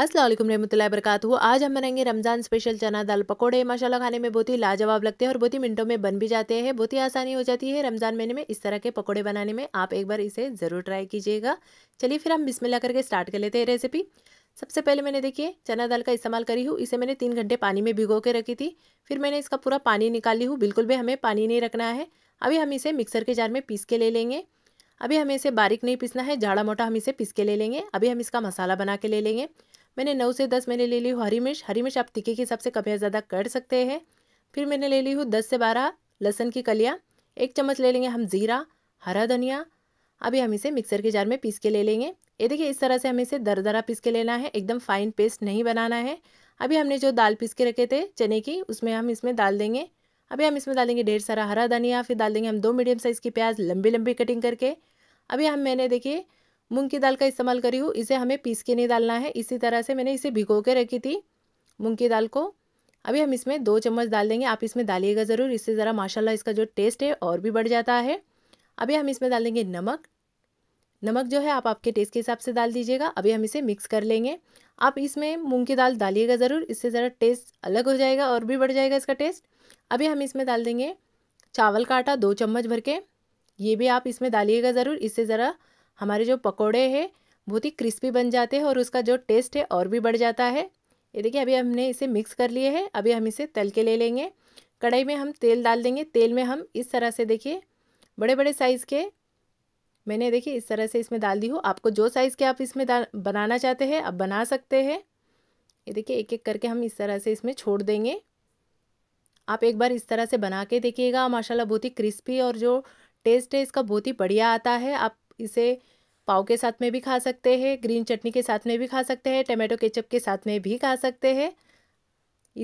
असलम रमतल हूँ आज हम बनाएंगे रमज़ान स्पेशल चना दाल पकौड़े माशाल्लाह खाने में बहुत ही लाजवाब लगते हैं और बहुत ही मिनटों में बन भी जाते हैं बहुत ही आसानी हो जाती है रमज़ान महीने में इस तरह के पकौड़े बनाने में आप एक बार इसे ज़रूर ट्राई कीजिएगा चलिए फिर हम बिस्मिल्लाह करके स्टार्ट कर लेते हैं रेसिपी सबसे पहले मैंने देखिए चना दाल का इस्तेमाल करी हूँ इसे मैंने तीन घंटे पानी में भिगो के रखी थी फिर मैंने इसका पूरा पानी निकाली हूँ बिल्कुल भी हमें पानी नहीं रखना है अभी हम इसे मिक्सर के जार में पीस के ले लेंगे अभी हमें इसे बारीक नहीं पीसना है झाड़ा मोटा हम इसे पीस के ले लेंगे अभी हम इसका मसाला बना के ले लेंगे मैंने नौ से दस मैंने ले ली हूँ हरी मिर्च हरी मिर्च आप तीखे के हिसाब से कभी ज़्यादा कर सकते हैं फिर मैंने ले ली हूँ दस से बारह लहसन की कलियाँ एक चम्मच ले लेंगे हम ज़ीरा हरा धनिया अभी हम इसे मिक्सर के जार में पीस के ले लेंगे ये देखिए इस तरह से हमें इसे दरदरा पीस के लेना है एकदम फाइन पेस्ट नहीं बनाना है अभी हमने जो दाल पीस के रखे थे चने की उसमें हम इसमें डाल देंगे अभी हम इसमें डालेंगे ढेर सारा हरा धनिया फिर डाल देंगे हम दो मीडियम साइज़ की प्याज लंबी लंबी कटिंग करके अभी हम मैंने देखिए मूंग की दाल का इस्तेमाल करी हूँ इसे हमें पीस के नहीं डालना है इसी तरह से मैंने इसे भिगो के रखी थी मूंग की दाल को अभी हम इसमें दो चम्मच डाल देंगे आप इसमें डालिएगा ज़रूर इससे ज़रा माशाल्लाह इसका जो टेस्ट है और भी बढ़ जाता है अभी हम इसमें डाल देंगे नमक नमक जो है आप आपके टेस्ट के हिसाब से डाल दीजिएगा अभी हम इसे मिक्स कर लेंगे आप इसमें मूंग की दाल डालिएगा ज़रूर इससे ज़रा टेस्ट अलग हो जाएगा और भी बढ़ जाएगा इसका टेस्ट अभी हम इसमें डाल देंगे चावल का आटा दो चम्मच भर के ये भी आप इसमें डालिएगा ज़रूर इससे ज़रा हमारे जो पकोड़े हैं बहुत ही क्रिस्पी बन जाते हैं और उसका जो टेस्ट है और भी बढ़ जाता है ये देखिए अभी हमने इसे मिक्स कर लिए है अभी हम इसे तल के ले लेंगे कढ़ाई में हम तेल डाल देंगे तेल में हम इस तरह से देखिए बड़े बड़े साइज़ के मैंने देखिए इस तरह से इसमें डाल दी हूँ आपको जो साइज़ के आप इसमें बनाना चाहते हैं आप बना सकते हैं ये देखिए एक एक करके हम इस तरह से इसमें छोड़ देंगे आप एक बार इस तरह से बना के देखिएगा माशाल्लाह बहुत ही क्रिस्पी और जो टेस्ट है इसका बहुत ही बढ़िया आता है आप इसे पाव के साथ में भी खा सकते हैं ग्रीन चटनी के साथ में भी खा सकते हैं टमाटो केचप के साथ में भी खा सकते हैं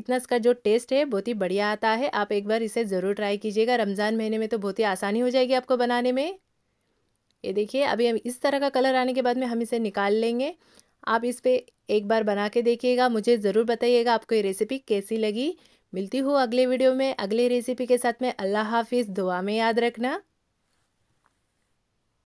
इतना इसका जो टेस्ट है बहुत ही बढ़िया आता है आप एक बार इसे ज़रूर ट्राई कीजिएगा रमज़ान महीने में तो बहुत ही आसानी हो जाएगी आपको बनाने में ये देखिए अभी हम इस तरह का कलर आने के बाद में हम इसे निकाल लेंगे आप इस पर एक बार बना के देखिएगा मुझे ज़रूर बताइएगा आपको ये रेसिपी कैसी लगी मिलती हूँ अगले वीडियो में अगले रेसिपी के साथ में अल्लाह हाफिज़ दुआ में याद रखना